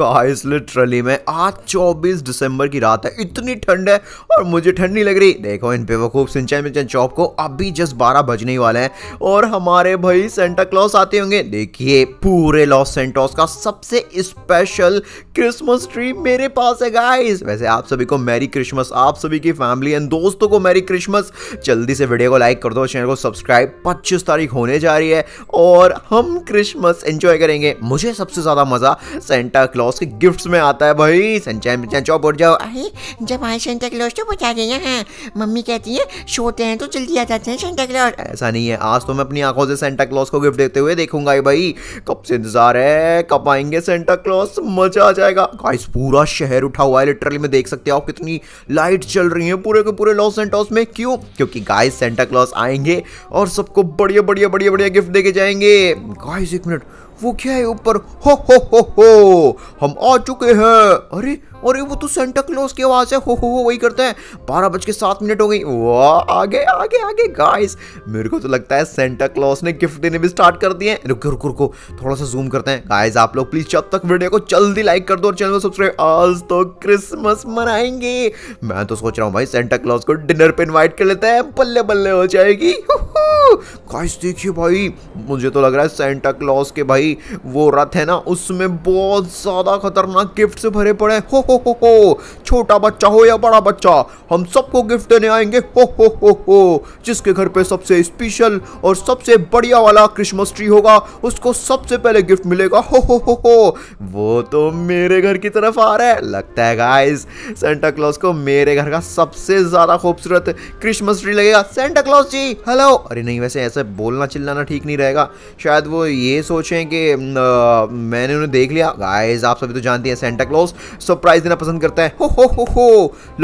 Guys literally मैं आज 24 दिसंबर की रात है इतनी ठंड है और मुझे ठंड नहीं लग रही देखो इन बेवकूफ़ सिंचाई में चौप को अभी जस्ट बारह बजने ही वाले हैं और हमारे भाई सेंटा क्लॉस आते होंगे देखिए पूरे लॉस सेंटोस का सबसे स्पेशल क्रिसमस ट्री मेरे पास है गाइस वैसे आप सभी को मैरी क्रिसमस आप सभी की फैमिली एंड दोस्तों को मैरी क्रिसमस जल्दी से वीडियो को लाइक कर दो चैनल को सब्सक्राइब पच्चीस तारीख होने जा रही है और हम क्रिसमस एंजॉय करेंगे मुझे सबसे ज़्यादा मज़ा सेंटा क्लॉस क्लॉस के गिफ्ट्स में आता है भाई संचैन बिचैन चौप उठ जाओ अरे जब आए सेंटा क्लॉस तो बचा गए यहाँ मम्मी कहती है सोते हैं तो जल्दी आ जाते हैं सेंटा क्लॉस ऐसा नहीं है आज तो मैं अपनी आंखों से सेंटा क्लॉस को गिफ्ट देते हुए देखूंगा भाई कब से इंतजार है कब आएंगे सेंटा क्लॉस मजा आ जाएगा गाइस पूरा शहर उठा हुआ है लिटरली मैं देख सकते हो आप कितनी लाइट चल रही है पूरे के पूरे लॉस सेंटोस में क्यों क्योंकि गाइस सेंटा क्लॉस आएंगे और सबको बढ़िया बढ़िया बढ़िया बढ़िया गिफ्ट देके जाएंगे गाइस एक मिनट वो क्या है ऊपर हो हो हो हो हम आ चुके हैं अरे और वो तो सेंटा क्लोज की आवाज है हो हो हो वही करते हैं बारह बज के सात मिनट हो गई वाह आगे आगे आगे गाइस मेरे को तो लगता है सेंटा क्लोज ने गिफ्ट देने भी स्टार्ट कर दिए रुको रुको रुको थोड़ा सा जूम करते हैं गाइस आप लोग प्लीज जब तक वीडियो को जल्दी लाइक कर दो और चैनल को सब्सक्राइब आज तो क्रिसमस मनाएंगे मैं तो सोच रहा हूँ भाई सेंटा क्लॉस को डिनर पे इन्वाइट कर लेते हैं बल्ले बल्ले हो जाएगी गाइस देखिए भाई मुझे तो लग रहा है सेंटा क्लॉस के भाई वो रथ है ना उसमें बहुत ज्यादा खतरनाक गिफ्ट से भरे पड़े हो हो हो हो हो छोटा बच्चा हो या बड़ा बच्चा हम सबको गिफ्ट देने आएंगे हो हो हो हो जिसके घर पे सबसे स्पेशल और सबसे बढ़िया वाला क्रिसमस ट्री होगा उसको सबसे पहले गिफ्ट मिलेगा हो हो हो हो वो तो मेरे घर की तरफ आ रहा है लगता है गाइस सेंटा क्लॉज को मेरे घर का सबसे ज़्यादा खूबसूरत क्रिसमस ट्री लगेगा सेंटा क्लॉज जी हेलो अरे नहीं वैसे ऐसे बोलना चिल्लाना ठीक नहीं रहेगा शायद वो ये सोचें कि आ, मैंने उन्हें देख लिया गाइस आप सभी तो जानती हैं सेंटा क्लॉज सरप्राइज देना पसंद करता है हो हो हो हो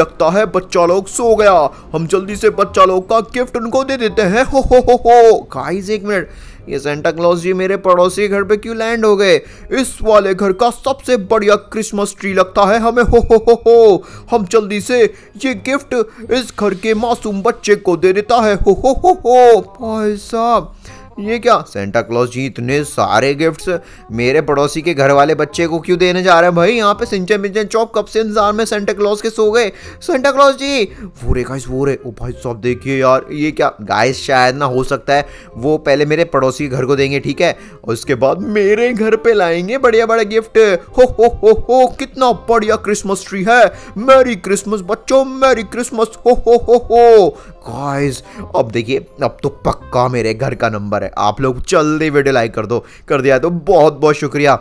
लगता है बच्चा लोग सो गया हम जल्दी से बच्चा लोग का गिफ्ट उनको दे देते हैं हो हो हो हो गाइस एक मिनट ये सेंटा क्लॉज जी मेरे पड़ोसी घर पे क्यों लैंड हो गए इस वाले घर का सबसे बढ़िया क्रिसमस ट्री लगता है हमें हो हो हो हो हम जल्दी से ये गिफ्ट इस घर के मासूम बच्चे को दे देता है हो हो हो हो भाई साहब ये क्या सेंटा क्लॉज जी इतने सारे गिफ्ट्स मेरे पड़ोसी के घर वाले बच्चे को क्यों देने जा रहे हैं भाई यहाँ पे सिंचे मिंचे चौक कब से इंतजार में सेंटा क्लॉज के सो गए सेंटा क्लॉज जी वो रे गाइस वो रे ओ भाई साहब देखिए यार ये क्या गाइस शायद ना हो सकता है वो पहले मेरे पड़ोसी के घर को देंगे ठीक है और उसके बाद मेरे घर पे लाएंगे बढ़िया बड़े गिफ्ट हो हो हो हो कितना बढ़िया क्रिसमस ट्री है मैरी क्रिसमस बच्चों merry Christmas ho ho ho हो गाइस अब देखिए अब तो पक्का मेरे घर का नंबर पर है आप लोग जल्दी वीडियो लाइक कर दो कर दिया तो बहुत बहुत शुक्रिया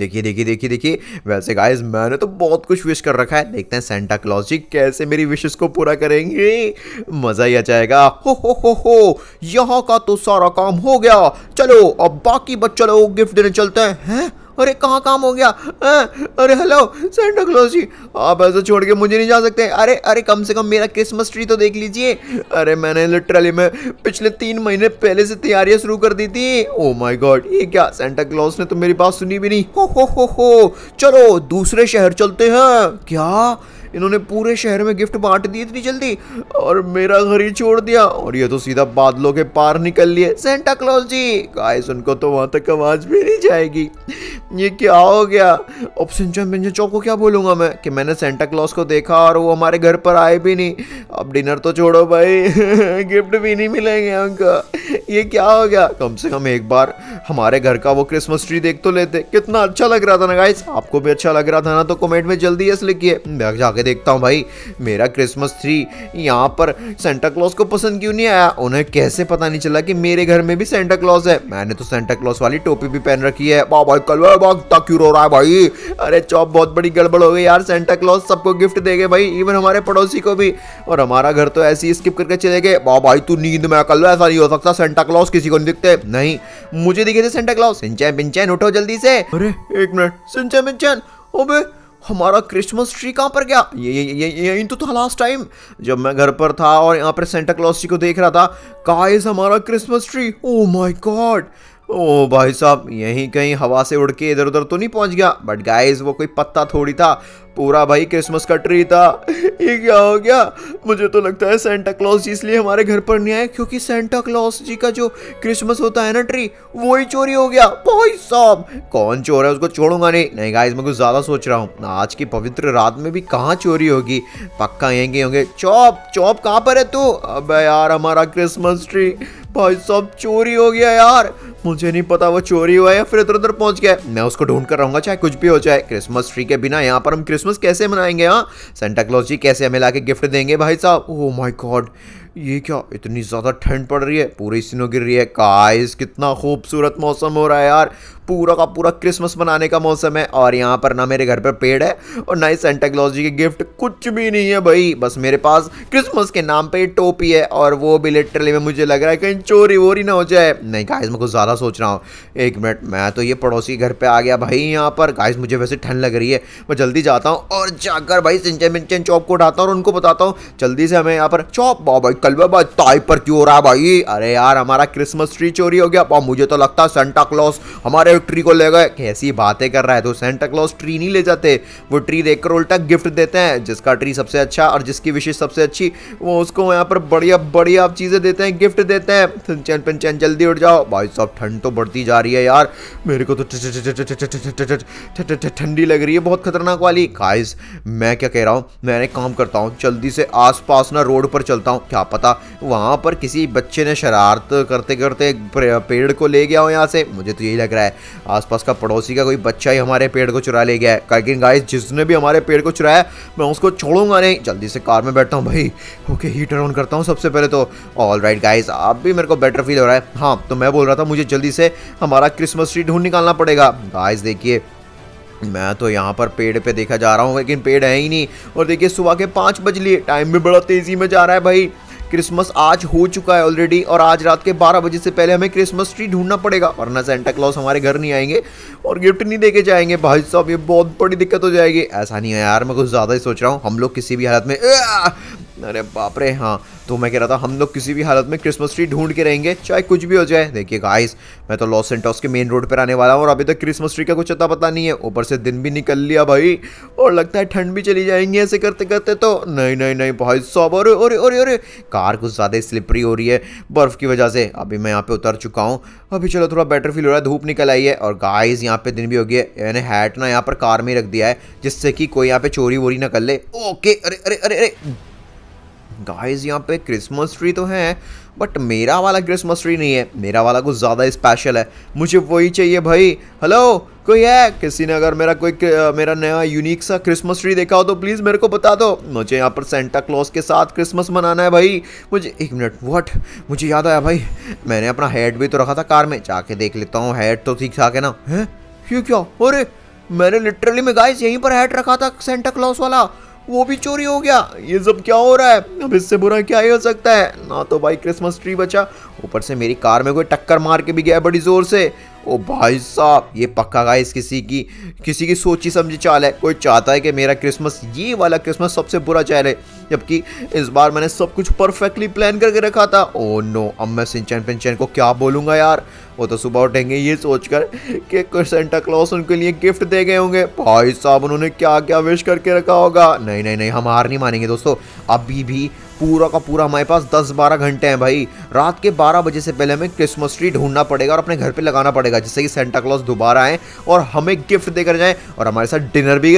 देखिए देखिए देखिए देखिए वैसे गाइस मैंने तो बहुत कुछ विश कर रखा है देखते हैं सेंटा क्लॉज जी कैसे मेरी विशेष को पूरा करेंगे मज़ा ही आ जाएगा हो हो हो हो यहाँ का तो सारा काम हो गया चलो अब बाकी बच्चों लोग गिफ्ट देने चलते हैं है? अरे कहाँ काम हो गया आ, हाँ, अरे हेलो सेंटा क्लॉज जी आप ऐसा छोड़ के मुझे नहीं जा सकते अरे अरे कम से कम मेरा क्रिसमस ट्री तो देख लीजिए अरे मैंने लिटरली में पिछले तीन महीने पहले से तैयारियां शुरू कर दी थी ओ माय गॉड ये क्या सेंटा क्लॉज ने तो मेरी बात सुनी भी नहीं हो हो हो हो चलो दूसरे शहर चलते हैं क्या इन्होंने पूरे शहर में गिफ्ट बांट दिए इतनी जल्दी और मेरा घर ही छोड़ दिया और ये तो सीधा बादलों के पार निकल लिए सेंटा क्लॉज जी गाइस उनको तो वहां तक आवाज़ भी नहीं जाएगी ये क्या हो गया अब सिंचन बिंचन चौक को क्या बोलूँगा मैं कि मैंने सेंटा क्लॉस को देखा और वो हमारे घर पर आए भी नहीं अब डिनर तो छोड़ो भाई गिफ्ट भी नहीं मिलेंगे उनका ये क्या हो गया कम से कम एक बार हमारे घर का वो क्रिसमस ट्री देख तो लेते कितना अच्छा लग रहा था ना गाइस आपको भी अच्छा लग रहा था ना तो कमेंट में जल्दी ऐसे लिखिए मैं जाके देखता हूँ भाई मेरा क्रिसमस ट्री यहाँ पर सेंटा क्लॉज को पसंद क्यों नहीं आया उन्हें कैसे पता नहीं चला कि मेरे घर में भी सेंटा क्लॉज है मैंने तो सेंटा क्लॉज वाली टोपी भी पहन रखी है वाह भाई कल भागता क्यों रो रहा है भाई अरे चौप बहुत बड़ी गड़बड़ हो गई यार सेंटा क्लॉज सबको गिफ्ट गए भाई इवन हमारे पड़ोसी को भी और हमारा घर तो ऐसे ही स्किप करके चले गए वाह भाई तू नींद में कल ऐसा नहीं हो सकता सेंटा सेंटा क्लॉस किसी को नहीं दिखते नहीं मुझे दिखे थे सेंटा क्लॉस सिंचन पिंचैन उठो जल्दी से अरे एक मिनट सिंचन पिंचैन अबे हमारा क्रिसमस ट्री कहाँ पर गया ये ये ये ये, यही तो था लास्ट टाइम जब मैं घर पर था और यहाँ पर सेंटा क्लॉस जी को देख रहा था कहा हमारा Christmas tree oh my God oh भाई साहब यहीं कहीं हवा से उड़ के इधर उधर तो नहीं पहुंच गया बट गाइज वो कोई पत्ता थोड़ी था पूरा भाई क्रिसमस का ट्री था ये क्या हो गया मुझे तो लगता है सेंटा क्लॉस जी इसलिए हमारे घर पर नहीं आए क्योंकि सेंटा क्लॉस जी का जो क्रिसमस होता है ना ट्री वो ही चोरी हो गया भाई साहब कौन चोर है उसको छोड़ूंगा नहीं नहीं गाइस मैं कुछ ज़्यादा सोच रहा हूँ आज की पवित्र रात में भी कहाँ चोरी होगी पक्का यहीं के होंगे चौप चौप कहाँ पर है तू अब यार हमारा क्रिसमस ट्री भाई साहब चोरी हो गया यार मुझे नहीं पता वो चोरी हुआ है या फिर इधर उधर पहुंच गया मैं उसको ढूंढ कर रहूंगा चाहे कुछ भी हो जाए क्रिसमस ट्री के बिना यहाँ पर हम क्रिसमस क्रिसमस कैसे मनाएंगे हाँ सेंटा क्लॉज जी कैसे हमें ला गिफ्ट देंगे भाई साहब ओ माई गॉड ये क्या इतनी ज़्यादा ठंड पड़ रही है पूरी स्नो गिर रही है काइस कितना खूबसूरत मौसम हो रहा है यार पूरा का पूरा क्रिसमस मनाने का मौसम है और यहाँ पर ना मेरे घर पर पेड़ है और ना ही सेंटा क्लॉज जी के गिफ्ट कुछ भी नहीं है भाई बस मेरे पास क्रिसमस के नाम पर टोपी है और वो भी लिटरली में मुझे लग रहा है कहीं चोरी वोरी ना हो जाए नहीं काइस मैं कुछ ज़्यादा सोच रहा हूँ एक मिनट मैं तो ये पड़ोसी घर पर आ गया भाई यहाँ पर काइस मुझे वैसे ठंड लग रही है मैं जल्दी जाता हूँ और जाकर भाई सिंचन मिंचन चौप को उठाता हूँ और उनको बताता हूँ जल्दी से हमें यहाँ पर चौप बाबा कलवा भाई ताई पर क्यों हो रहा भाई अरे यार हमारा क्रिसमस ट्री चोरी हो गया और मुझे तो लगता है सेंटा क्लॉस हमारे ट्री को ले गए कैसी बातें कर रहा है तो सेंटा क्लॉस ट्री नहीं ले जाते वो ट्री देखकर उल्टा गिफ्ट देते हैं जिसका ट्री सबसे अच्छा और जिसकी विशेष सबसे अच्छी वो उसको यहाँ पर बढ़िया बढ़िया चीज़ें देते हैं गिफ्ट देते हैं चैन चैन जल्दी उठ जाओ भाई साहब ठंड तो बढ़ती जा रही है यार मेरे को तो ठंडी लग रही है बहुत खतरनाक वाली गाइस मैं क्या कह रहा हूँ मैंने काम करता हूँ जल्दी से आस ना रोड पर चलता हूँ क्या लापता वहाँ पर किसी बच्चे ने शरारत करते करते पेड़ को ले गया हो यहाँ से मुझे तो यही लग रहा है आसपास का पड़ोसी का कोई बच्चा ही हमारे पेड़ को चुरा ले गया है लेकिन गाइस जिसने भी हमारे पेड़ को चुराया मैं उसको छोड़ूंगा नहीं जल्दी से कार में बैठता हूँ भाई ओके हीटर ऑन करता हूँ सबसे पहले तो ऑल राइट गाइज आप भी मेरे को बेटर फील हो रहा है हाँ तो मैं बोल रहा था मुझे जल्दी से हमारा क्रिसमस ट्री ढूंढ निकालना पड़ेगा गाइज देखिए मैं तो यहाँ पर पेड़ पे देखा जा रहा हूँ लेकिन पेड़ है ही नहीं और देखिए सुबह के पाँच बज लिए टाइम भी बड़ा तेज़ी में जा रहा है भाई क्रिसमस आज हो चुका है ऑलरेडी और आज रात के 12 बजे से पहले हमें क्रिसमस ट्री ढूंढना पड़ेगा वरना सेंटा क्लॉस हमारे घर नहीं आएंगे और गिफ्ट नहीं देके जाएंगे भाई साहब ये बहुत बड़ी दिक्कत हो जाएगी ऐसा नहीं है यार मैं कुछ ज़्यादा ही सोच रहा हूँ हम लोग किसी भी हालत में अरे बाप रे हाँ तो मैं कह रहा था हम लोग किसी भी हालत में क्रिसमस ट्री ढूंढ के रहेंगे चाहे कुछ भी हो जाए देखिए गाइस मैं तो लॉस सेंटोस के मेन रोड पर आने वाला हूँ और अभी तक क्रिसमस ट्री का कुछ अता पता नहीं है ऊपर से दिन भी निकल लिया भाई और लगता है ठंड भी चली जाएंगी ऐसे करते करते तो नहीं नहीं नहीं भाई सब अरे अरे अरे अरे कार कुछ ज़्यादा स्लिपरी हो रही है बर्फ़ की वजह से अभी मैं यहाँ पे उतर चुका हूँ अभी चलो थोड़ा बेटर फील हो रहा है धूप निकल आई है और गाइज यहाँ पे दिन भी हो गया मैंने हैट ना यहाँ पर कार में रख दिया है जिससे कि कोई यहाँ पे चोरी वोरी ना कर ले ओके अरे अरे अरे अरे गाइस यहाँ पे क्रिसमस ट्री तो है बट मेरा वाला क्रिसमस ट्री नहीं है मेरा वाला कुछ ज़्यादा स्पेशल है मुझे वही चाहिए भाई हेलो कोई है किसी ने अगर मेरा कोई मेरा नया यूनिक सा क्रिसमस ट्री देखा हो तो प्लीज़ मेरे को बता दो मुझे यहाँ पर सेंटा क्लॉज के साथ क्रिसमस मनाना है भाई मुझे एक मिनट वट मुझे याद आया भाई मैंने अपना हेड भी तो रखा था कार में जाके देख लेता हूँ हेड तो ठीक ठाक है ना है क्यों क्या अरे मैंने लिटरली में गाइस यहीं पर हेड रखा था सेंटा क्लॉज वाला वो भी चोरी हो गया ये सब क्या हो रहा है अब इससे बुरा क्या ही हो सकता है ना तो भाई क्रिसमस ट्री बचा ऊपर से मेरी कार में कोई टक्कर मार के भी गया बड़ी ज़ोर से ओ भाई साहब ये पक्का गाइस किसी की किसी की सोची समझी चाल है कोई चाहता है कि मेरा क्रिसमस ये वाला क्रिसमस सबसे बुरा चाल है जबकि इस बार मैंने सब कुछ परफेक्टली प्लान करके रखा था ओ नो अब मैं सिंचन पिंचन को क्या बोलूँगा यार वो तो सुबह उठेंगे ये सोचकर कि सेंटा क्लॉस उनके लिए गिफ्ट दे गए होंगे भाई साहब उन्होंने क्या क्या विश करके रखा होगा नहीं नहीं नहीं हम हार नहीं मानेंगे दोस्तों अभी भी पूरा का पूरा हमारे पास 10-12 घंटे हैं भाई रात के 12 बजे से पहले हमें क्रिसमस ट्री ढूंढना पड़ेगा और अपने घर पे लगाना पड़ेगा जिससे कि सेंटा क्लॉज दोबारा आए और हमें गिफ्ट देकर जाए और हमारे साथ डिनर भी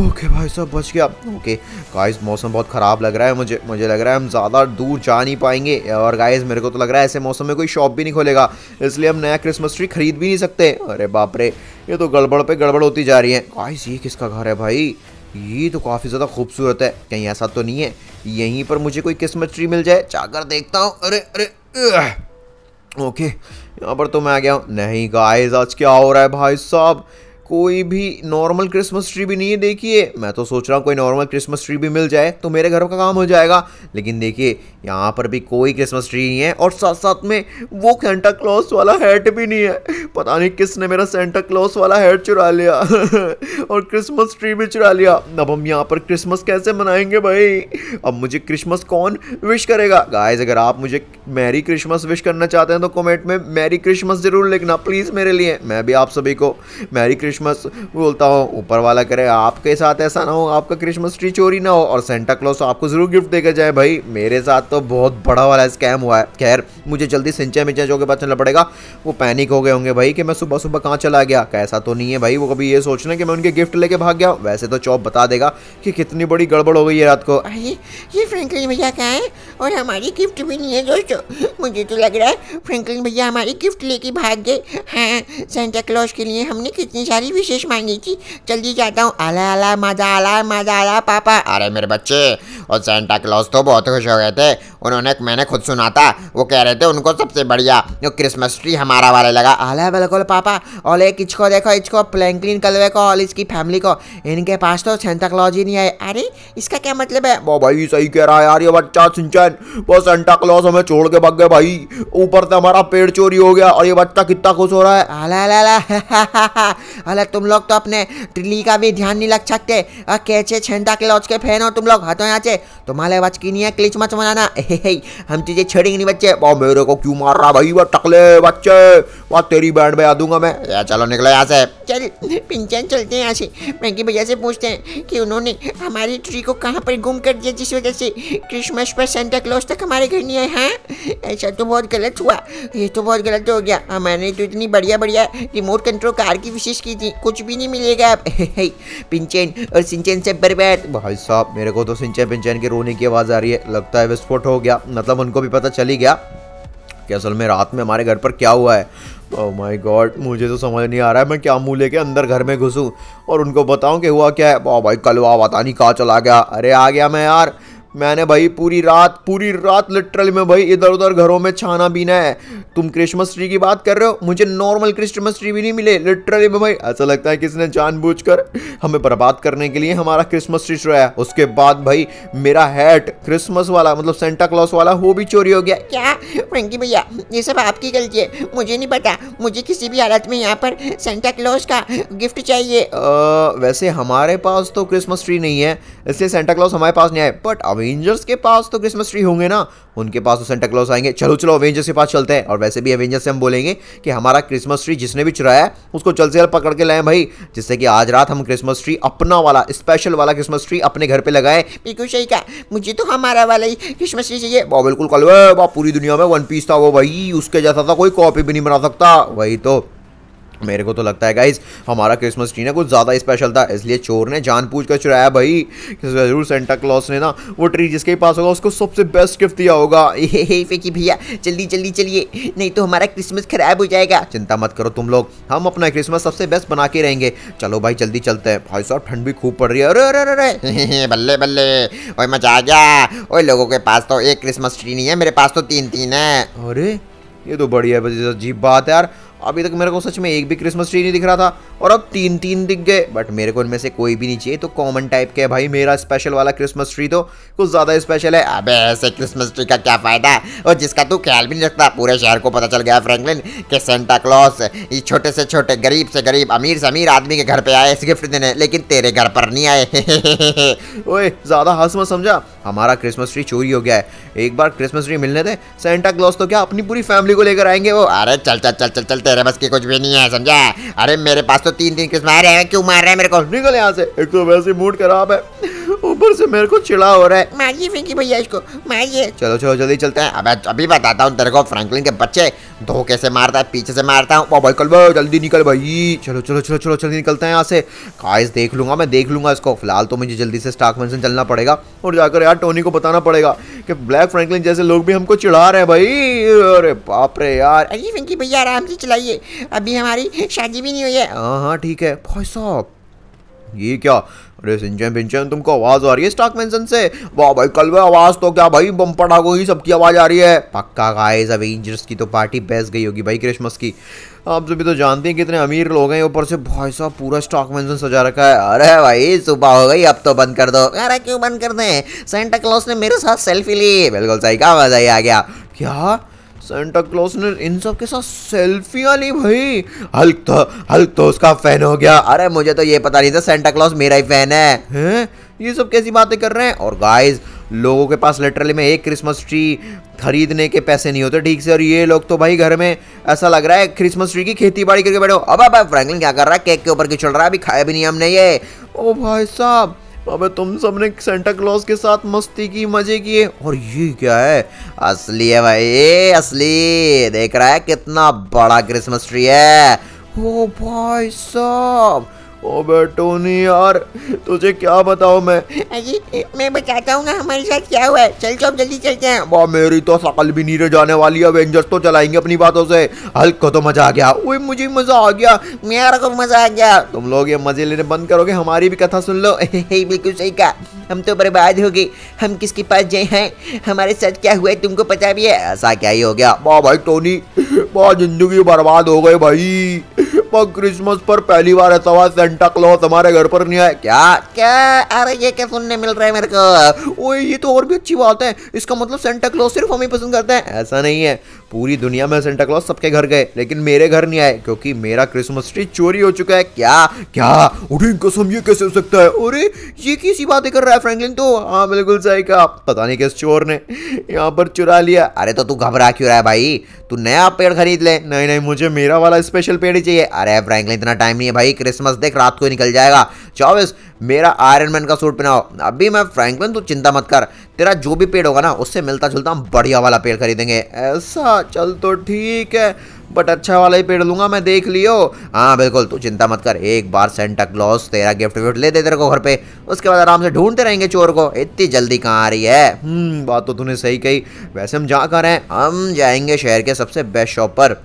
ओके भाई साहब बच गया ओके गाइस मौसम बहुत ख़राब लग रहा है मुझे मुझे लग रहा है हम ज़्यादा दूर जा नहीं पाएंगे और गाइस मेरे को तो लग रहा है ऐसे मौसम में कोई शॉप भी नहीं खोलेगा इसलिए हम नया क्रिसमस ट्री खरीद भी नहीं सकते अरे बाप रे ये तो गड़बड़ पे गड़बड़ होती जा रही है गाइस ये किसका घर है भाई ये तो काफ़ी ज़्यादा खूबसूरत है कहीं ऐसा तो नहीं है यहीं पर मुझे कोई किस्मत ट्री मिल जाए जाकर देखता हूँ अरे अरे ओके यहाँ पर तो मैं आ गया हूँ नहीं गाइस आज क्या हो रहा है भाई साहब कोई भी नॉर्मल क्रिसमस ट्री भी नहीं है देखिए मैं तो सोच रहा हूँ कोई नॉर्मल क्रिसमस ट्री भी मिल जाए तो मेरे घर का काम हो जाएगा लेकिन देखिए यहाँ पर भी कोई क्रिसमस ट्री नहीं है और साथ साथ में वो सेंटा क्लॉस वाला हैट भी नहीं है पता नहीं किसने मेरा सेंटा क्लॉस वाला हैट चुरा लिया और क्रिसमस ट्री भी चुरा लिया अब हम यहाँ पर क्रिसमस कैसे मनाएंगे भाई अब मुझे क्रिसमस कौन विश करेगा गाइज अगर आप मुझे मैरी क्रिसमस विश करना चाहते हैं तो कॉमेंट में मैरी क्रिसमस जरूर लिखना प्लीज़ मेरे लिए मैं भी आप सभी को मैरी क्रिसमस क्रिसमस बोलता हूँ ऊपर वाला करे आपके साथ ऐसा ना हो आपका क्रिसमस ट्री चोरी ना हो और सेंटा क्लॉस आपको ज़रूर गिफ्ट देकर जाए भाई मेरे साथ तो बहुत बड़ा वाला स्कैम हुआ है खैर मुझे जल्दी सिंचा मिंचा जो के पास चलना पड़ेगा वो पैनिक हो गए होंगे भाई कि मैं सुबह सुबह कहाँ चला गया कैसा तो नहीं है भाई वो कभी ये सोचना कि मैं उनके गिफ्ट लेके भाग गया वैसे तो चौप बता देगा कि कितनी बड़ी गड़बड़ हो गई है रात को ये फ्रेंकलिन भैया क्या है और हमारी गिफ्ट भी नहीं है दोस्तों मुझे तो लग रहा है फ्रेंकलिन भैया हमारी गिफ्ट लेके भाग गए हैं सेंटा क्लॉज के लिए हमने कितनी सारी कोई विशेष मांगी थी जल्दी जाता हूँ अला अला मजा आला मजा आला पापा अरे मेरे बच्चे और सेंटा क्लॉज तो बहुत खुश हो गए थे उन्होंने मैंने खुद सुना था वो कह रहे थे उनको सबसे बढ़िया जो क्रिसमस ट्री हमारा वाले लगा अले बिल्कुल पापा और एक इसको देखो इसको प्लैंकलिन कलवे को और इसकी फैमिली को इनके पास तो सेंटा क्लॉज ही नहीं आए अरे इसका क्या मतलब है वो भाई सही कह रहा है यार ये बच्चा सिंचन वो सेंटा क्लॉज हमें छोड़ के भग गए भाई ऊपर से हमारा पेड़ चोरी हो गया और ये बच्चा कितना खुश हो रहा है अले अले अले अले तुम लोग तो अपने ट्रिली का भी ध्यान नहीं रख सकते कैचे सेंटा क्लॉज के फैन हो तुम लोग हाथों यहाँ से तुम्हारे बच की नहीं है क्लिच मच मनाना हे हम तुझे छेड़ेंगे नहीं बच्चे वो मेरे को क्यों मार रहा भाई वह टकले बच्चे वह तेरी बैंड में आ दूंगा मैं या चलो निकला यहाँ से चल पिंचन चलते हैं यहाँ से मैगी भैया से पूछते हैं कि उन्होंने हमारी ट्री को कहाँ पर गुम कर दिया जिस वजह से क्रिसमस पर सेंटा क्लॉज तक हमारे घर नहीं आए हैं हाँ? ऐसा तो बहुत गलत हुआ ये तो बहुत गलत हो गया हमारे हाँ, तो इतनी बढ़िया बढ़िया रिमोट कंट्रोल कार की विशेष की थी कुछ भी नहीं मिलेगा अब पिंचन और सिंचन से बर्बाद भाई साहब मेरे को तो सिंचन पिंचन के रोने की आवाज़ आ रही है लगता है विस्फोट हो गया मतलब उनको भी पता चली गया कि असल में रात में हमारे घर पर क्या हुआ है ओह माय गॉड मुझे तो समझ नहीं आ रहा है मैं क्या मुँह लेके अंदर घर में घुसूँ और उनको बताऊँ कि हुआ क्या है ओ oh भाई कल वाह पता नहीं कहाँ चला गया अरे आ गया मैं यार मैंने भाई पूरी रात पूरी रात लिटरल में भाई इधर उधर घरों में छाना बीना है तुम क्रिसमस ट्री की बात कर रहे हो मुझे नॉर्मल क्रिसमस ट्री भी नहीं मिले लिटरली में भाई ऐसा लगता है किसने जानबूझकर हमें बर्बाद करने के लिए हमारा क्रिसमस ट्री चुराया उसके बाद भाई मेरा हैट क्रिसमस वाला मतलब सेंटा क्लॉस वाला वो भी चोरी हो गया क्या फ्रेंकी भैया ये सब आपकी गलती है मुझे नहीं पता मुझे किसी भी हालत में यहाँ पर सेंटा क्लॉस का गिफ्ट चाहिए वैसे हमारे पास तो क्रिसमस ट्री नहीं है इसलिए सेंटा क्लॉस हमारे पास नहीं आए बट अब अवेंजर्स के पास तो क्रिसमस ट्री होंगे ना उनके पास तो सेंटा क्लॉज आएंगे चलो चलो अवेंजर्स के पास चलते हैं और वैसे भी अवेंजर्स से हम बोलेंगे कि हमारा क्रिसमस ट्री जिसने भी चुराया उसको जल्द से जल्द पकड़ के लाएं भाई जिससे कि आज रात हम क्रिसमस ट्री अपना वाला स्पेशल वाला क्रिसमस ट्री अपने घर पर लगाए बिल्कुल सही क्या मुझे तो हमारा वाला ही क्रिसमस ट्री चाहिए वो बिल्कुल कल वाह पूरी दुनिया में वन पीस था वो भाई उसके जैसा था कोई कॉपी भी नहीं बना सकता वही तो मेरे को तो लगता है गाइज हमारा क्रिसमस ट्री ना कुछ ज़्यादा स्पेशल था इसलिए चोर ने जानबूझ कर चुराया भाई जरूर सेंटा क्लॉस ने ना वो ट्री जिसके पास होगा उसको सबसे बेस्ट गिफ्ट दिया होगा हे भैया जल्दी जल्दी चलिए नहीं तो हमारा क्रिसमस खराब हो जाएगा चिंता मत करो तुम लोग हम अपना क्रिसमस सबसे बेस्ट बना के रहेंगे चलो भाई जल्दी चलते हैं भाई साहब ठंड भी खूब पड़ रही है अरे अरे अरे बल्ले बल्ले ओ मजा आ गया ओ लोगों के पास तो एक क्रिसमस ट्री नहीं है मेरे पास तो तीन तीन है अरे ये तो बढ़िया तो अजीब बात है यार अभी तक मेरे को सच में एक भी क्रिसमस ट्री नहीं दिख रहा था और अब तीन तीन दिख गए बट मेरे को इनमें से कोई भी नहीं चाहिए तो कॉमन टाइप के भाई मेरा स्पेशल वाला क्रिसमस ट्री तो कुछ ज़्यादा स्पेशल है अबे ऐसे क्रिसमस ट्री का क्या फ़ायदा और जिसका तू ख्याल भी नहीं रखता पूरे शहर को पता चल गया फ्रेंकलिन कि सेंटा क्लॉस ये छोटे से छोटे गरीब से गरीब अमीर से अमीर आदमी के घर पर आए इस गिफ्ट देने लेकिन तेरे घर पर नहीं आए ओए ज़्यादा हंस मत समझा हमारा क्रिसमस ट्री चोरी हो गया है एक बार क्रिसमस ट्री मिलने थे सेंटा क्लॉस तो क्या अपनी पूरी फैमिली को लेकर आएंगे वो अरे चल चल चल चल चलते तेरे बस की कुछ भी नहीं है समझा अरे मेरे पास तो तीन तीन किस्म आ रहे हैं क्यों मार रहे हैं मेरे को निकल यहाँ से एक तो वैसे मूड खराब है ऊपर से मेरे को चिड़ा हो रहा है मारिए फेंकी भैया इसको मारिए चलो चलो जल्दी चलते हैं अब अभी बताता हूँ तेरे को फ्रैंकलिन के बच्चे धोखे से मारता है पीछे से मारता हूँ भाई कल भाई जल्दी निकल भाई चलो चलो चलो चलो जल्दी निकलते हैं यहाँ से गाइस देख लूंगा मैं देख लूंगा इसको फिलहाल तो मुझे जल्दी से स्टाक मेंशन चलना पड़ेगा और जाकर यार टोनी को बताना पड़ेगा कि ब्लैक फ्रैंकलिन जैसे लोग भी हमको चिढ़ा रहे हैं भाई अरे बाप रे यार अरे फिंकी भैया आराम से चलाइए अभी हमारी शादी भी नहीं हुई है हाँ हाँ ठीक है भाई साहब ये क्या अरे सिंचन पिंचन तुमको आवाज़ आ रही है स्टॉक मेंशन से वाह भाई कल में आवाज़ तो क्या भाई बम पटाखों ही सबकी आवाज़ आ रही है पक्का गाइस अवेंजर्स की तो पार्टी बेस गई होगी भाई क्रिसमस की आप सभी तो जानते हैं कितने अमीर लोग हैं ऊपर से भाई साहब पूरा स्टॉक मेंशन सजा रखा है अरे भाई सुबह हो गई अब तो बंद कर दो अरे क्यों बंद कर दें सेंटा क्लॉस ने मेरे साथ सेल्फी ली बिल्कुल सही कहा मजा ही आ गया क्या सेंटा क्लॉस ने इन सब के साथ सेल्फियां ली भाई हल्क तो हल्क तो उसका फैन हो गया अरे मुझे तो ये पता नहीं था सेंटा क्लॉस मेरा ही फैन है, हैं ये सब कैसी बातें कर रहे हैं और गाइस लोगों के पास लिटरली में एक क्रिसमस ट्री खरीदने के पैसे नहीं होते ठीक से और ये लोग तो भाई घर में ऐसा लग रहा है क्रिसमस ट्री की खेती बाड़ी करके बैठे हो अब अब फ्रैंकलिन क्या कर रहा है केक के ऊपर की चल रहा है अभी खाया भी नहीं हमने ये ओ भाई साहब अबे तुम सबने सेंटा क्लॉज के साथ मस्ती की मजे किए और ये क्या है असली है भाई असली देख रहा है कितना बड़ा क्रिसमस ट्री है ओ भाई साहब ओ बेटोनी यार तुझे क्या बताऊं मैं अजी मैं बताता हूँ हमारे साथ क्या हुआ है चल सब जल्दी चलते हैं वाह मेरी तो सकल भी नीचे जाने वाली है अवेंजर्स तो चलाएंगे अपनी बातों से हल्क को तो मजा आ गया ओए मुझे मजा आ गया मेरे को मजा आ गया तुम लोग ये मजे लेने बंद करोगे हमारी भी कथा सुन लो बिल्कुल सही कहा हम तो बर्बाद हो गए हम किसके पास जाए हैं हमारे साथ क्या हुआ है तुमको पता भी है ऐसा क्या ही हो गया वाह भाई टोनी वाह जिंदगी बर्बाद हो गई भाई पापा क्रिसमस पर पहली बार ऐसा हुआ सेंटा क्लॉज हमारे घर पर नहीं आया क्या क्या अरे ये क्या सुनने मिल रहा है मेरे को ओए ये तो और भी अच्छी बात है इसका मतलब सेंटा क्लॉज सिर्फ हमें पसंद करते हैं ऐसा नहीं है पूरी दुनिया में सेंटा क्लॉज सबके घर गए लेकिन मेरे घर नहीं आए क्योंकि मेरा क्रिसमस ट्री चोरी हो चुका है क्या क्या उठिन कसम ये कैसे हो सकता है अरे ये किसी बातें कर रहा है फ्रैंकलिन तो हाँ बिल्कुल सही कहा पता नहीं किस चोर ने यहाँ पर चुरा लिया अरे तो तू घबरा क्यों रहा है भाई तू नया पेड़ खरीद ले नहीं नहीं मुझे मेरा वाला स्पेशल पेड़ ही चाहिए अरे फ्रैंकलिन इतना टाइम नहीं है भाई क्रिसमस देख रात को ही निकल जाएगा चौबीस मेरा आयरन मैन का सूट पहनाओ अभी मैं फ्रैंकलिन तू चिंता मत कर तेरा जो भी पेड़ होगा ना उससे मिलता जुलता हम बढ़िया वाला पेड़ खरीदेंगे ऐसा चल तो ठीक है बट अच्छा वाला ही पेड़ लूंगा मैं देख लियो हाँ बिल्कुल तू चिंता मत कर एक बार सेंटा क्लॉस तेरा गिफ्ट विफ्ट ले दे तेरे को घर पे उसके बाद आराम से ढूंढते रहेंगे चोर को इतनी जल्दी कहाँ आ रही है हम्म, बात तो तूने सही कही वैसे हम जा कर रहे हैं हम जाएंगे शहर के सबसे बेस्ट शॉप पर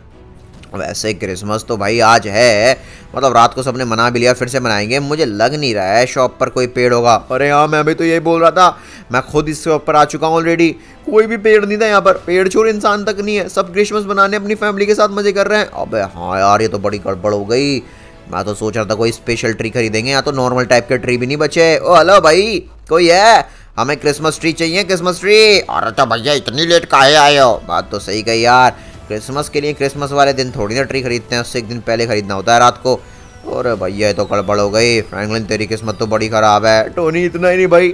वैसे क्रिसमस तो भाई आज है मतलब रात को सबने मना भी लिया फिर से मनाएंगे मुझे लग नहीं रहा है शॉप पर कोई पेड़ होगा अरे हाँ मैं अभी तो यही बोल रहा था मैं खुद इस शॉप पर आ चुका हूँ ऑलरेडी कोई भी पेड़ नहीं था यहाँ पर पेड़ छोड़ इंसान तक नहीं है सब क्रिसमस बनाने अपनी फैमिली के साथ मजे कर रहे हैं अब हाँ यार ये तो बड़ी गड़बड़ हो गई मैं तो सोच रहा था कोई स्पेशल ट्री खरीदेंगे यहाँ तो नॉर्मल टाइप के ट्री भी नहीं बचे ओ हेलो भाई कोई है हमें क्रिसमस ट्री चाहिए क्रिसमस ट्री अरे अच्छा भैया इतनी लेट काहे आए हो बात तो सही कही यार क्रिसमस के लिए क्रिसमस वाले दिन थोड़ी ना ट्री खरीदते हैं उससे एक दिन पहले खरीदना होता है रात को और भैया ये तो गड़बड़ हो गई फ्रैंकलिन तेरी किस्मत तो बड़ी ख़राब है टोनी इतना ही नहीं भाई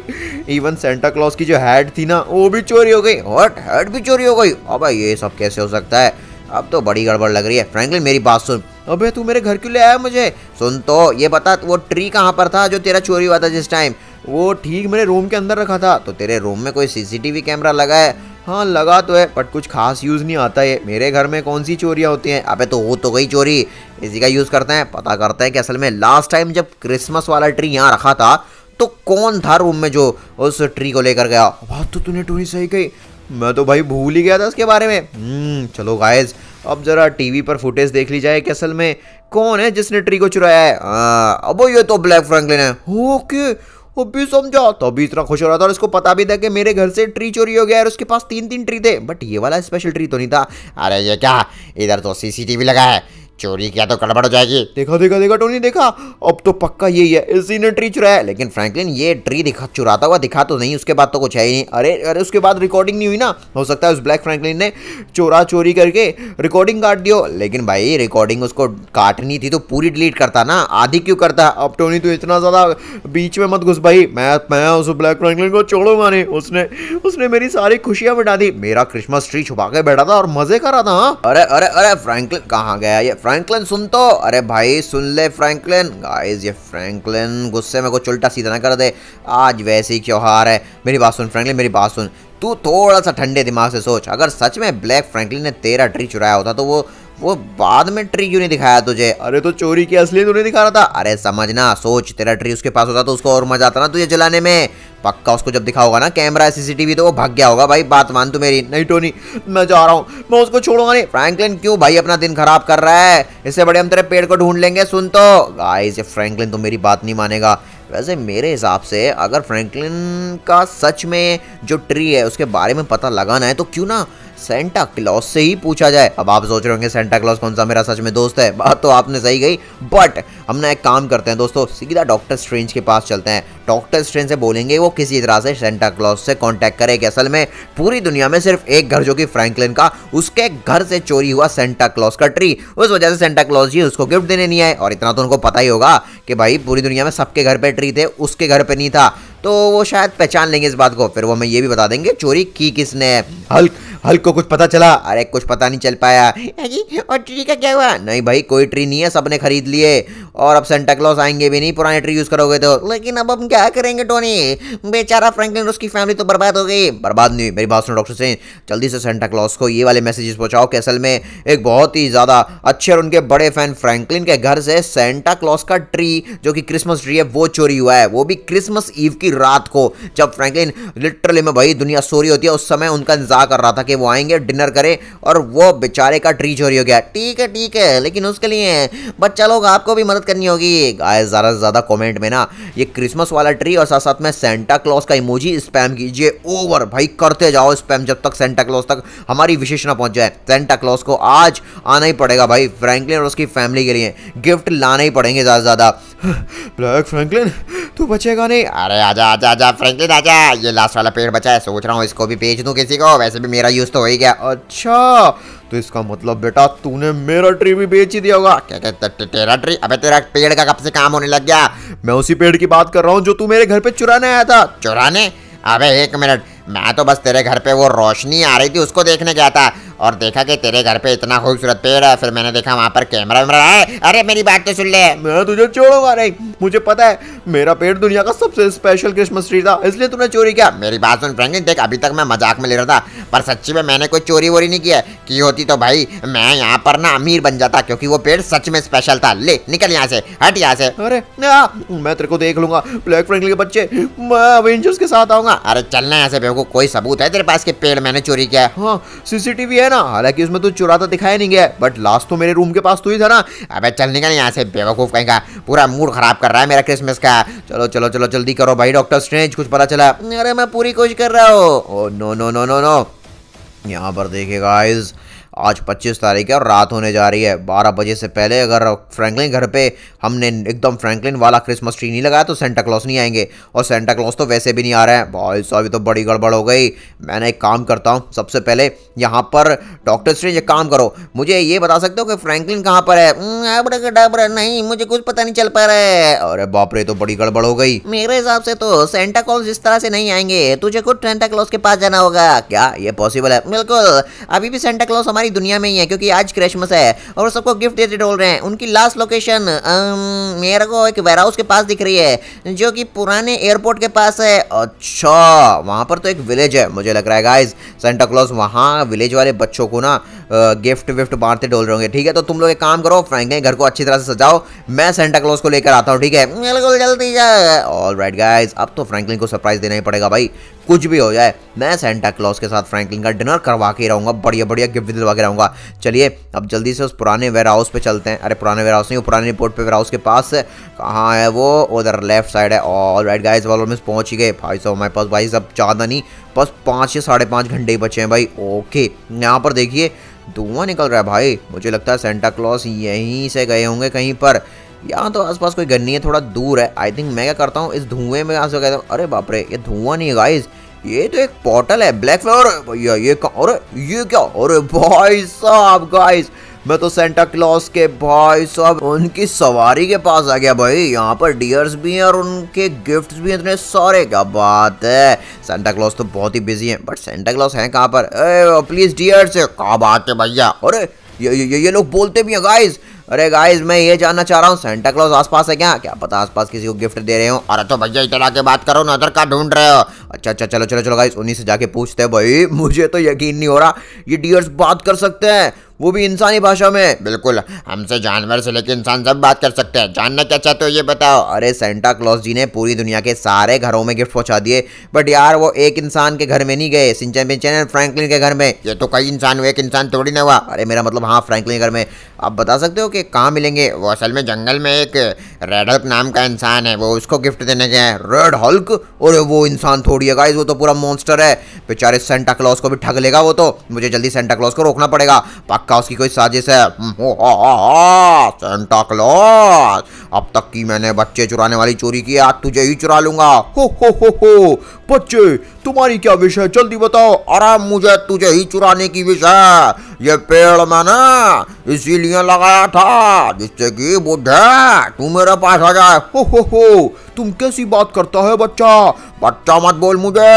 इवन सेंटा क्लॉज की जो हैड थी ना वो भी चोरी हो गई हट हैड भी चोरी हो गई अब ये सब कैसे हो सकता है अब तो बड़ी गड़बड़ लग रही है फ्रैंकलिन मेरी बात सुन अबे तू मेरे घर क्यों ले आया मुझे सुन तो ये बता वो ट्री कहाँ पर था जो तेरा चोरी हुआ था जिस टाइम वो ठीक मेरे रूम के अंदर रखा था तो तेरे रूम में कोई सीसीटीवी कैमरा लगा है हाँ लगा तो है बट कुछ खास यूज़ नहीं आता है मेरे घर में कौन सी चोरियाँ होती हैं अबे तो हो तो गई चोरी इसी का यूज़ करते हैं पता करते हैं कि असल में लास्ट टाइम जब क्रिसमस वाला ट्री यहाँ रखा था तो कौन था रूम में जो उस ट्री को लेकर गया बात तो तूने टूरी सही कही मैं तो भाई भूल ही गया था उसके बारे में हम्म, चलो गायज अब जरा टीवी पर फुटेज देख ली जाए कि असल में कौन है जिसने ट्री को चुराया है हाँ, अब ये तो ब्लैक फ्रैंकलिन है ओके वो भी समझा तभी इतना खुश हो रहा था और इसको पता भी था कि मेरे घर से ट्री चोरी हो गया और उसके पास तीन तीन ट्री थे बट ये वाला स्पेशल ट्री तो नहीं था अरे ये क्या इधर तो सीसीटीवी लगा है चोरी किया तो गड़बड़ हो जाएगी देखा देखा देखा टोनी देखा अब तो पक्का यही है इसी ने ट्री चुराया लेकिन फ्रैंकलिन ये ट्री दिखा चुराता हुआ दिखा तो नहीं उसके बाद तो कुछ है ही नहीं अरे अरे उसके बाद रिकॉर्डिंग नहीं हुई ना हो सकता है उस ब्लैक फ्रैंकलिन ने चोरा चोरी करके रिकॉर्डिंग काट दियो लेकिन भाई रिकॉर्डिंग उसको काटनी थी तो पूरी डिलीट करता ना आधी क्यों करता अब टोनी तो इतना ज़्यादा बीच में मत घुस भाई मैं मैं उस ब्लैक फ्रैंकलिन को छोड़ूंगा नहीं उसने उसने मेरी सारी खुशियां मिटा दी मेरा क्रिसमस ट्री छुपा के बैठा था और मज़े करा था हाँ। अरे अरे अरे फ्रैंकलिन कहाँ गया ये फ्रैंकलिन सुन तो अरे भाई सुन ले फ्रैंकलिन गाइस ये फ्रैंकलिन गुस्से में कुछ उल्टा सीधा ना कर दे आज वैसे ही त्यौहार है मेरी बात सुन फ्रैंकलिन मेरी बात सुन तू थोड़ा सा ठंडे दिमाग से सोच अगर सच में ब्लैक फ्रैंकलिन ने तेरा ट्री चुराया होता तो वो वो बाद में ट्री क्यों नहीं दिखाया तुझे अरे तो चोरी की असली तो नहीं दिखा रहा था अरे समझना सोच तेरा ट्री उसके पास होता तो उसको और मजा आता ना तुझे जलाने में पक्का उसको जब दिखा होगा ना कैमरा सीसीटीवी तो वो भाग गया होगा भाई बात मान तू मेरी नहीं टोनी मैं जा रहा हूँ मैं उसको छोड़ूंगा नहीं फ्रैंकलिन क्यों भाई अपना दिन खराब कर रहा है इससे बड़े हम तेरे पेड़ को ढूंढ लेंगे सुन तो गाइस ये फ्रैंकलिन तो मेरी बात नहीं मानेगा वैसे मेरे हिसाब से अगर फ्रैंकलिन का सच में जो ट्री है उसके बारे में पता लगाना है तो क्यों ना सेंटा क्लॉस से ही पूछा जाए अब आप सोच रहे होंगे सेंटा क्लॉस कौन सा मेरा सच में दोस्त है बात तो आपने सही गई बट हम ना एक काम करते हैं दोस्तों सीधा डॉक्टर स्ट्रेंज के पास चलते हैं डॉक्टर स्ट्रेंज से बोलेंगे वो किसी तरह से सेंटा क्लॉज से कॉन्टैक्ट करे कि असल में पूरी दुनिया में सिर्फ एक घर जो कि फ्रैंकलिन का उसके घर से चोरी हुआ सेंटा क्लॉज का ट्री उस वजह से सेंटा क्लॉज जी उसको गिफ्ट देने नहीं आए और इतना तो उनको पता ही होगा कि भाई पूरी दुनिया में सबके घर पर ट्री थे उसके घर पर नहीं था तो वो शायद पहचान लेंगे इस बात को फिर वो हमें ये भी बता देंगे चोरी की किसने हल्क हल्क को कुछ पता चला अरे कुछ पता नहीं चल पाया जी और ट्री का क्या हुआ नहीं भाई कोई ट्री नहीं है सबने खरीद लिए और अब सेंटा क्लॉस आएंगे भी नहीं पुराने ट्री यूज करोगे तो लेकिन अब हम क्या करेंगे टोनी बेचारा फ्रैंकलिन उसकी फैमिली तो बर्बाद हो गई बर्बाद नहीं मेरी बात सुनो डॉक्टर सिंह जल्दी से सेंटा क्लॉस को ये वाले मैसेजेस पहुंचाओ कि असल में एक बहुत ही ज़्यादा अच्छे और उनके बड़े फैन फ्रैंकलिन के घर से सेंटा क्लॉस का ट्री जो कि क्रिसमस ट्री है वो चोरी हुआ है वो भी क्रिसमस ईव की रात को जब फ्रैंकलिन लिटरली में भाई दुनिया सोरी होती है उस समय उनका इंतजार कर रहा था कि वो आएंगे डिनर करें और वो बेचारे का ट्री चोरी हो गया ठीक है ठीक है लेकिन उसके लिए बच्चा लोग आपको भी मदद करनी होगी गाय ज़्यादा से ज़्यादा कमेंट में ना ये क्रिसमस वाला ट्री और साथ साथ में सेंटा क्लॉज का इमोजी स्पैम कीजिए ओवर भाई करते जाओ स्पैम जब तक सेंटा क्लॉज तक हमारी विशेष ना पहुँच जाए सेंटा क्लॉज को आज आना ही पड़ेगा भाई फ्रैंकलिन और उसकी फैमिली के लिए गिफ्ट लाना ही पड़ेंगे ज़्यादा से ज़्यादा ब्लैक फ्रैंकलिन तू बचेगा नहीं अरे आजा आजा आजा फ्रैंकलिन आजा ये लास्ट वाला पेड़ बचा है सोच रहा हूँ इसको भी बेच दूँ किसी को वैसे भी मेरा यूज़ तो हो ही गया अच्छा तो इसका मतलब बेटा तूने मेरा ट्री भी बेच ही दिया होगा क्या कहते तेरा ट्री अबे तेरा पेड़ का कब से काम होने लग गया मैं उसी पेड़ की बात कर रहा हूँ जो तू मेरे घर पे चुराने आया था चुराने अबे एक मिनट मैं तो बस तेरे घर पे वो रोशनी आ रही थी उसको देखने गया था और देखा कि तेरे घर पे इतना खूबसूरत पेड़ है फिर मैंने देखा वहाँ पर कैमरा वैमरा है अरे मेरी बात तो सुन ले मैं तुझे छोड़ूंगा नहीं मुझे पता है मेरा पेड़ दुनिया का सबसे स्पेशल क्रिसमस ट्री था इसलिए तूने चोरी किया मेरी बात सुन फ्रेंकिन देख अभी तक मैं मजाक में ले रहा था पर सच्ची में मैंने कोई चोरी वोरी नहीं किया की होती तो भाई मैं यहाँ पर ना अमीर बन जाता क्योंकि वो पेड़ सच में स्पेशल था ले निकल यहाँ से हट यहाँ से अरे मैं तेरे को देख लूंगा ब्लैक फ्रेंड के बच्चे मैं अवेंजर्स के साथ आऊंगा अरे चलना यहाँ से बेवकूफ कोई सबूत है तेरे पास के पेड़ मैंने चोरी किया है हाँ सीसीटीवी है ना हालांकि उसमें तो चुराता तो दिखाया नहीं गया बट लास्ट तो मेरे रूम के पास तो ही था ना अब चल निकल यहाँ से बेवकूफ कहीं का पूरा मूड खराब कर रहा है मेरा क्रिसमस का चलो चलो चलो जल्दी करो भाई डॉक्टर स्ट्रेंज कुछ पता चला अरे मैं पूरी कोशिश कर रहा हूँ no no no no no यहाँ पर देखे गाइज़ आज 25 तारीख है और रात होने जा रही है 12 बजे से पहले अगर फ्रैंकलिन घर पे हमने एकदम फ्रैंकलिन वाला क्रिसमस ट्री नहीं लगाया तो सेंटा क्लॉस नहीं आएंगे और सेंटा क्लॉस तो वैसे भी नहीं आ रहे हैं भाई साहब तो बड़ी गड़बड़ हो गई मैंने एक काम करता हूँ सबसे पहले यहाँ पर डॉक्टर स्ट्रेंज एक काम करो मुझे ये बता सकते हो कि फ्रैंकलिन कहाँ पर है नहीं मुझे कुछ पता नहीं चल पा रहा है अरे बाप रे तो बड़ी गड़बड़ हो गई मेरे हिसाब से तो सेंटा क्लॉस इस तरह से नहीं आएंगे तुझे खुद सेंटा क्लॉस के पास जाना होगा क्या ये पॉसिबल है बिल्कुल अभी भी सेंटा क्लॉस हमारी दुनिया में ही है क्योंकि आज क्रिसमस है और सबको गिफ्ट देते डोल रहे हैं उनकी लास्ट लोकेशन मेरे को एक वेयर हाउस के पास दिख रही है जो कि पुराने एयरपोर्ट के पास है अच्छा वहाँ पर तो एक विलेज है मुझे लग रहा है गाइज सेंटा क्लॉज वहाँ विलेज वाले बच्चों को ना गिफ्ट विफ्ट बांटते डोल रहे होंगे ठीक है तो तुम लोग एक काम करो फ्रैंक घर को अच्छी तरह से सजाओ मैं सेंटा क्लॉज को लेकर आता हूँ ठीक है बिल्कुल जल्दी ऑल राइट गाइज अब तो फ्रैंकलिन को सरप्राइज देना ही पड़ेगा भाई कुछ भी हो जाए मैं सेंटा क्लॉज के साथ फ्रैंकलिन का डिनर करवा के रहूँगा बढ़िया बढ़िया गिफ्ट दिलवा के रहूँगा चलिए अब जल्दी से उस पुराने वेयर हाउस पे चलते हैं अरे पुराने वेयर हाउस नहीं पुराने रिपोर्ट पे वेयर हाउस के पास कहाँ है वो उधर लेफ्ट साइड है ऑल राइट गाइज ऑलमोस्ट पहुँच ही गए भाई साहब हमारे पास भाई सब नहीं बस पाँच या साढ़े पाँच घंटे ही बचे हैं भाई ओके यहाँ पर देखिए धुआं निकल रहा है भाई मुझे लगता है सेंटा क्लॉस यहीं से गए होंगे कहीं पर यहाँ तो आसपास कोई गन्नी है थोड़ा दूर है आई थिंक मैं क्या करता हूँ इस धुएं में यहाँ से कहता हूँ अरे बापरे ये धुआं नहीं है गाइज ये तो एक पोर्टल है ब्लैक फ्लोर भैया ये कहा अरे ये क्या अरे भाई साहब गाइज मैं तो सेंटा क्लॉस के भाई सब उनकी सवारी के पास आ गया भाई यहाँ पर डियर्स भी हैं और उनके गिफ्ट्स भी इतने सारे क्या बात है सेंटा क्लॉस तो बहुत ही बिजी है बट सेंटा क्लॉस है कहाँ पर ए, प्लीज डियर्स कहा बात है भैया अरे ये ये, ये लोग बोलते भी हैं गाइज अरे गाइज मैं ये जानना चाह रहा हूँ सेंटा क्लॉज आसपास है क्या क्या पता आसपास किसी को गिफ्ट दे रहे हो अरे तो भैया इधर आके बात करो ना अदर का ढूंढ रहे हो अच्छा अच्छा चलो चलो चलो गाइज उन्हीं से जाके पूछते हैं भाई मुझे तो यकीन नहीं हो रहा ये डियर्स बात कर सकते हैं वो भी इंसानी भाषा में बिल्कुल हमसे जानवर से लेकर इंसान सब बात कर सकते हैं जानना क्या चाहते हो ये बताओ अरे सेंटा क्लॉस जी ने पूरी दुनिया के सारे घरों में गिफ्ट पहुंचा दिए बट यार वो एक इंसान के घर में नहीं गए सिंचन बिंचन फ्रैंकलिन के घर में ये तो कई इंसान हुए एक इंसान थोड़ी ना हुआ अरे मेरा मतलब हाँ फ्रैंकलिन घर में आप बता सकते हो कि कहाँ मिलेंगे वो असल में जंगल में एक रेड हल्क नाम का इंसान है वो उसको गिफ्ट देने गए हैं रेड हल्क और वो इंसान थोड़ी है गाइज वो तो पूरा मॉन्स्टर है बेचारे सेंटा क्लॉस को भी ठग लेगा वो तो मुझे जल्दी सेंटा क्लॉस को रोकना पड़ेगा पक्का पक्का उसकी कोई साजिश है सेंटा क्लॉज अब तक की मैंने बच्चे चुराने वाली चोरी की आज तुझे ही चुरा लूंगा हो हो हो हो बच्चे तुम्हारी क्या विष है जल्दी बताओ अरे मुझे तुझे ही चुराने की विष है ये पेड़ मैंने इसीलिए लगाया था जिससे कि बुद्ध तू मेरे पास आ जाए हो हो हो तुम कैसी बात करता है बच्चा बच्चा मत बोल मुझे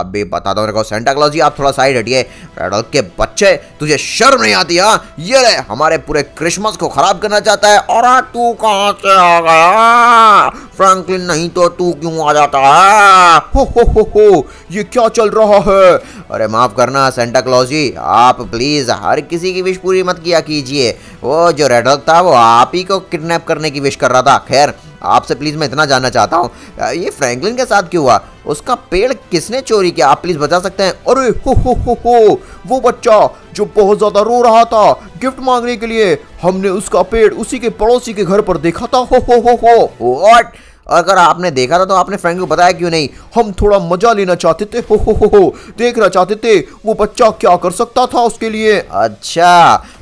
अब बता दो मेरे को सेंटा क्लॉज आप थोड़ा साइड हटिए पेड़ के बच्चे तुझे शर्म नहीं आती हाँ ये ले हमारे पूरे क्रिसमस को खराब करना चाहता है और तू कहाँ से आ गया फ्रैंकलिन नहीं तो तू क्यों आ जाता है हो हो हो हो ये क्या चल रहा है अरे माफ़ करना सेंटा क्लॉज जी आप प्लीज़ हर किसी की विश पूरी मत किया कीजिए वो जो रेडॉग था वो आप ही को किडनैप करने की विश कर रहा था खैर आपसे प्लीज़ मैं इतना जानना चाहता हूँ ये फ्रैंकलिन के साथ क्यों हुआ उसका पेड़ किसने चोरी किया आप प्लीज़ बता सकते हैं अरे हो हो हो हो वो बच्चा जो बहुत ज़्यादा रो रहा था गिफ्ट मांगने के लिए हमने उसका पेड़ उसी के पड़ोसी के घर पर देखा था हो हो हो हो व्हाट और अगर आपने देखा था तो आपने फ्रेंड को बताया क्यों नहीं हम थोड़ा मजा लेना चाहते थे हो हो हो हो देखना चाहते थे वो बच्चा क्या कर सकता था उसके लिए अच्छा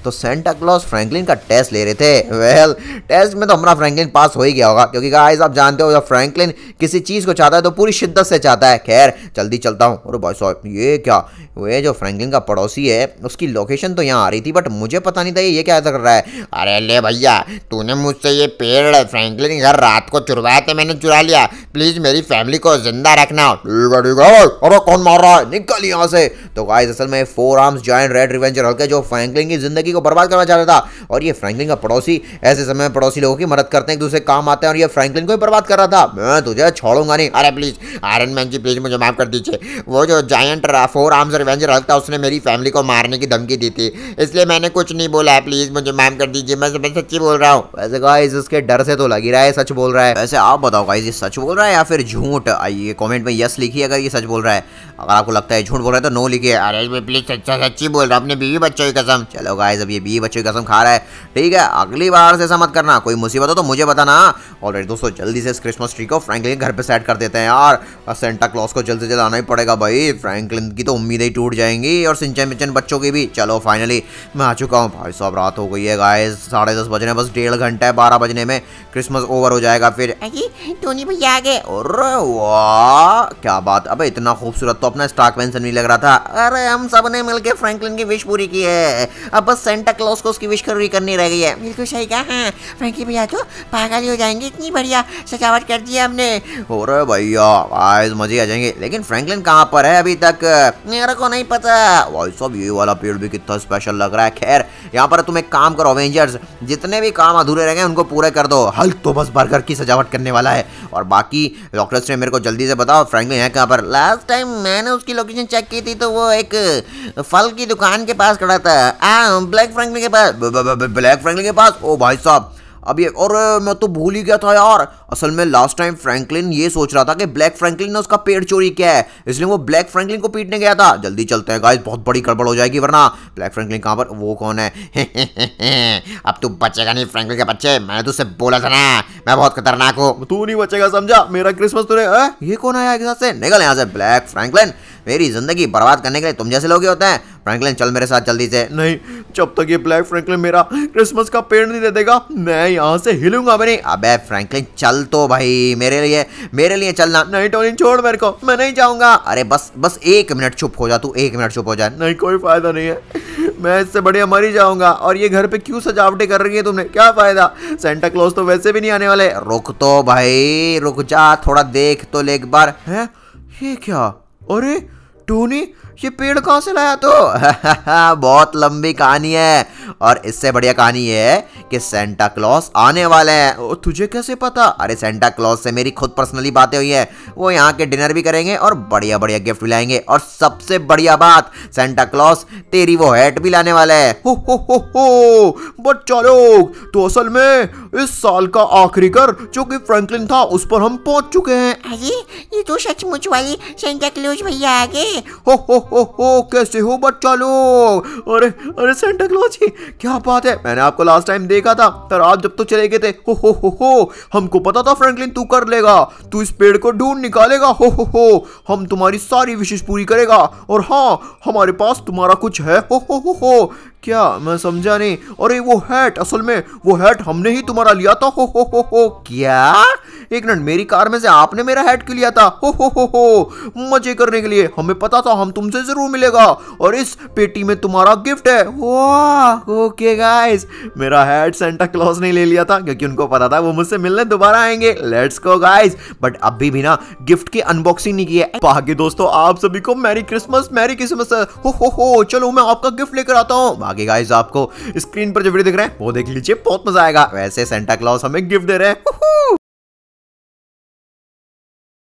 तो सेंटा क्लॉज फ्रैंकलिन का टेस्ट ले रहे थे वेल well, टेस्ट में तो हमारा फ्रैंकलिन पास हो ही गया होगा क्योंकि गाइस आप जानते हो जब फ्रैंकलिन किसी चीज़ को चाहता है तो पूरी शिद्दत से चाहता है खैर जल्दी चलता हूँ और भाई साहब ये क्या वे जो फ्रैंकलिन का पड़ोसी है उसकी लोकेशन तो यहाँ आ रही थी बट मुझे पता नहीं था ये क्या कर रहा है अरे ले भैया तूने मुझसे ये पेड़ फ्रैंकलिन घर रात को चुरवाया था मैंने चुरा लिया प्लीज़ मेरी फैमिली को जिंदा रखना ठीक है ठीक है अरे कौन मार रहा है निकल यहाँ से तो गाइस असल में four arms giant red revenger हल्के जो फ्रैंकलिन की जिंदगी को बर्बाद करना चाह रहा था और ये फ्रैंकलिन का पड़ोसी ऐसे समय में पड़ोसी लोगों की मदद करते हैं एक दूसरे काम आते हैं और ये फ्रैंकलिन को ही बर्बाद कर रहा था मैं तुझे छोड़ूंगा नहीं अरे please Iron Man ji please मुझे माफ कर दीजिए वो जो giant four arms revenger Hulk था उसने मेरी फैमिली को मारने की धमकी दी थी इसलिए मैंने कुछ नहीं बोला प्लीज मुझे माफ कर दीजिए मैं सब सच्ची बोल रहा हूँ वैसे गाइस उसके डर से तो लग ही रहा है सच बोल रहा है वैसे आप बताओ गाइस ये सच बोल रहा है या फिर झूठ आइए कमेंट में यस लिखिए अगर ये सच बोल रहा है अगर आपको लगता है झूठ बोल रहा है तो नो लिखिए अरे प्लीज सच्चा सच्ची बोल रहा हूँ अपने बीवी बच्चों की कसम चलो गाइस जब ये बी बच्चों की कसम खा रहा है ठीक है अगली बार से ऐसा मत करना कोई मुसीबत हो तो मुझे बताना ऑलरेडी दोस्तों जल्दी से इस क्रिसमस ट्री को फ्रैंकलिन घर पर सेट कर देते हैं यार सेंटा क्लॉस को जल्द से जल्द आना ही पड़ेगा भाई फ्रैंकलिन की तो उम्मीदें ही टूट जाएंगी और सिंचन मिंचन बच्चों की भी चलो फाइनली मैं आ चुका हूँ भाई सब रात हो गई है गाय साढ़े दस बजने बस डेढ़ घंटा है बारह बजने में क्रिसमस ओवर हो जाएगा फिर धोनी भैया आ गए अरे क्या बात अब इतना खूबसूरत तो अपना स्टॉक पेंशन नहीं लग रहा था अरे हम सब ने मिलकर फ्रेंकलिन की विश पूरी की है अब बस सेंटा क्लॉज को उसकी विश पूरी करनी रह गई है बिल्कुल सही कहा हाँ फ्रेंकी भैया तो पागल हो जाएंगे इतनी बढ़िया सजावट कर दी है हमने हो रहा है भैया आज मजे आ जाएंगे लेकिन फ्रैंकलिन कहाँ पर है अभी तक मेरे को नहीं पता भाई साहब ये वाला पेड़ भी कितना स्पेशल लग रहा है खैर यहाँ पर तुम एक काम करो अवेंजर्स जितने भी काम अधूरे रह गए उनको पूरे कर दो हल्क तो बस बर्गर की सजावट करने वाला है और बाकी डॉक्टर्स ने मेरे को जल्दी से बताओ फ्रैंकलिन है कहाँ पर लास्ट टाइम मैंने उसकी लोकेशन चेक की थी तो वो एक फल की दुकान के पास खड़ा था ब्लैक फ्रैंकलिन के पास ब्लैक फ्रैंकलिन के पास ओ भाई साहब अब ये और मैं तो भूल ही गया था यार असल में लास्ट टाइम फ्रैंकलिन ये सोच रहा था कि ब्लैक फ्रैंकलिन ने उसका पेड़ चोरी किया है इसलिए वो ब्लैक फ्रैंकलिन को पीटने गया था जल्दी चलते हैं गाइस बहुत बड़ी गड़बड़ हो जाएगी वरना ब्लैक फ्रैंकलिन कहाँ पर वो कौन है अब तू बचेगा नहीं फ्रैंकलिन के बच्चे मैंने तो तुझसे बोला था ना मैं बहुत खतरनाक हूँ तू नहीं बचेगा समझा मेरा क्रिसमस तुरे ये कौन आया एक से निकल यहाँ से ब्लैक फ्रैंकलिन मेरी जिंदगी बर्बाद करने के लिए तुम जैसे लोग ही होते हैं फ्रैंकलिन चल मेरे साथ जल्दी से नहीं जब तक ये ब्लैक फ्रैंकलिन मेरा क्रिसमस का पेड़ नहीं दे देगा मैं यहाँ से हिलूंगा भी नहीं अबे फ्रैंकलिन चल तो भाई मेरे लिए मेरे लिए चलना नहीं टोनी छोड़ मेरे को मैं नहीं जाऊंगा अरे बस बस एक मिनट चुप हो जा तू एक मिनट चुप हो जाए नहीं कोई फायदा नहीं है मैं इससे बढ़िया मर ही जाऊंगा और ये घर पे क्यों सजावटें कर रही है तुमने क्या फायदा सेंटा क्लॉज तो वैसे भी नहीं आने वाले रुक तो भाई रुक जा थोड़ा देख तो ले एक बार है ये क्या अरे टोनी ये पेड़ कहाँ से लाया तो बहुत लंबी कहानी है और इससे बढ़िया कहानी है कि सेंटा क्लॉस आने वाले हैं और तुझे कैसे पता अरे सेंटा क्लॉस से मेरी खुद पर्सनली बातें हुई हैं वो यहाँ के डिनर भी करेंगे और बढ़िया बढ़िया गिफ्ट भी लाएंगे और सबसे बढ़िया बात सेंटा क्लॉस तेरी वो हैट भी लाने वाला है हो हो हो हो बच्चा लोग तो असल में इस साल का आखिरी कर जो कि फ्रैंकलिन था उस पर हम पहुंच चुके हैं अरे ये तो सचमुच वाली सेंटा क्लॉस भैया आ गए हो हो हो हो कैसे हो बच्चा लोग अरे अरे सेंटा क्लॉज जी क्या बात है मैंने आपको लास्ट टाइम देखा था पर आप जब तो चले गए थे हो हो हो हो हमको पता था फ्रैंकलिन तू कर लेगा तू इस पेड़ को ढूंढ निकालेगा हो हो हो हम तुम्हारी सारी विशेष पूरी करेगा और हाँ हमारे पास तुम्हारा कुछ है हो हो हो हो क्या मैं समझा नहीं अरे वो हैट असल में वो हैट हमने ही तुम्हारा लिया था हो हो हो हो क्या एक मिनट मेरी कार में से आपने मेरा हेड क्यों लिया था हो हो हो हो मजे करने के लिए हमें पता था हम तुमसे जरूर मिलेगा और इस पेटी में तुम्हारा गिफ्ट है वाह ओके गाइस मेरा हेड सेंटा क्लॉज ने ले लिया था क्योंकि उनको पता था वो मुझसे मिलने दोबारा आएंगे लेट्स गो गाइस बट अभी भी ना गिफ्ट की अनबॉक्सिंग नहीं की है बाकी दोस्तों आप सभी को merry Christmas Mary Christmas ho ho हो चलो मैं आपका गिफ्ट लेकर आता हूँ बाकी गाइस आपको स्क्रीन पर जो वीडियो दिख रहे हैं वो देख लीजिए बहुत मजा आएगा वैसे सेंटा क्लॉज हमें गिफ्ट दे रहे हैं